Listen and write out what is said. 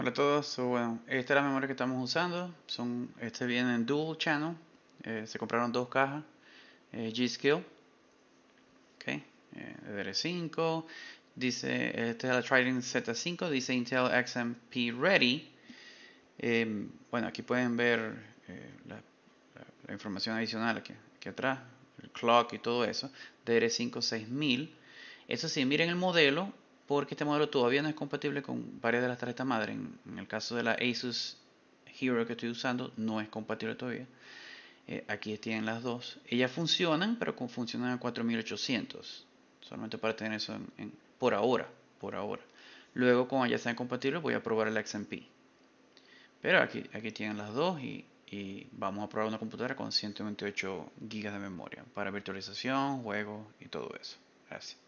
Hola a todos, bueno, esta es la memoria que estamos usando, son, este viene en dual channel, eh, se compraron dos cajas eh, G-Skill, okay. 5 eh, dice, esta es la Trident Z5, dice Intel XMP Ready, em, bueno, aquí pueden ver la, información adicional aquí, atrás, el clock y todo eso, dr 5 6000, eso sí, miren el modelo, porque este modelo todavía no es compatible con varias de las tarjetas madre. En, el caso de la Asus Hero que estoy usando, no es compatible todavía. Eh, aquí tienen las dos. Ellas funcionan, pero funcionan a 4800. Solamente para tener eso en, por ahora. Por ahora. Luego, cuando ya sean compatibles, voy a probar el XMP. Pero aquí, aquí tienen las dos y, vamos a probar una computadora con 128 GB de memoria para virtualización, juegos y todo eso. Gracias.